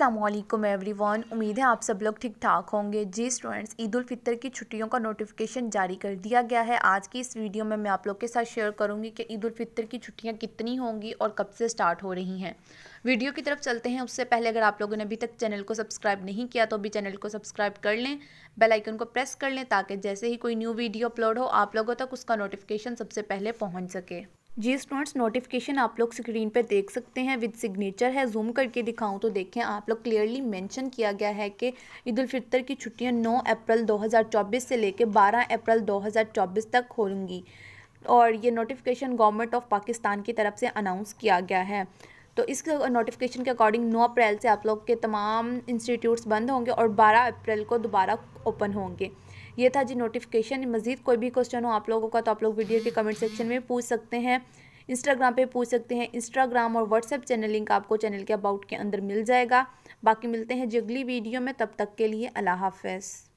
Aslam every one उम्मीद है आप सब लोग ठीक ठाक होंगे जी स्टूडेंट्स ईद फितर की छुट्टियों का नोटिफिकेशन जारी कर दिया गया है आज की इस वीडियो में मैं आप लोग के साथ शेयर करूंगी कि ईद फितर की छुट्टियां कितनी होंगी और कब से स्टार्ट हो रही हैं वीडियो की तरफ चलते हैं उससे पहले अगर आप लोगों ने अभी तक चैनल को सब्सक्राइब नहीं किया तो अभी चैनल को सब्सक्राइब कर लें बेलाइकन को प्रेस कर लें ताकि जैसे ही कोई न्यू वीडियो अपलोड हो आप लोगों तक उसका नोटिफिकेशन सबसे पहले पहुँच सके जी स्टूडेंट्स नोटिफिकेशन आप लोग स्क्रीन पर देख सकते हैं विद सिग्नेचर है जूम करके दिखाऊं तो देखें आप लोग क्लियरली मेंशन किया गया है कि ईद उल फितर की छुट्टियां 9 अप्रैल 2024 से लेकर 12 अप्रैल 2024 तक होंगी और ये नोटिफिकेशन गवर्नमेंट ऑफ पाकिस्तान की तरफ से अनाउंस किया गया है तो इस नोटिफिकेशन के अकॉर्डिंग नौ अप्रैल से आप लोग के तमाम इंस्टीट्यूट्स बंद होंगे और बारह अप्रैल को दोबारा ओपन होंगे ये था जी नोटिफिकेशन मज़ीद कोई भी क्वेश्चन हो आप लोगों का तो आप लोग वीडियो के कमेंट सेक्शन में पूछ सकते हैं इंस्टाग्राम पे पूछ सकते हैं इंस्टाग्राम और व्हाट्सएप चैनल लिंक आपको चैनल के अबाउट के अंदर मिल जाएगा बाकी मिलते हैं जी अगली वीडियो में तब तक के लिए अल्लाह हाफ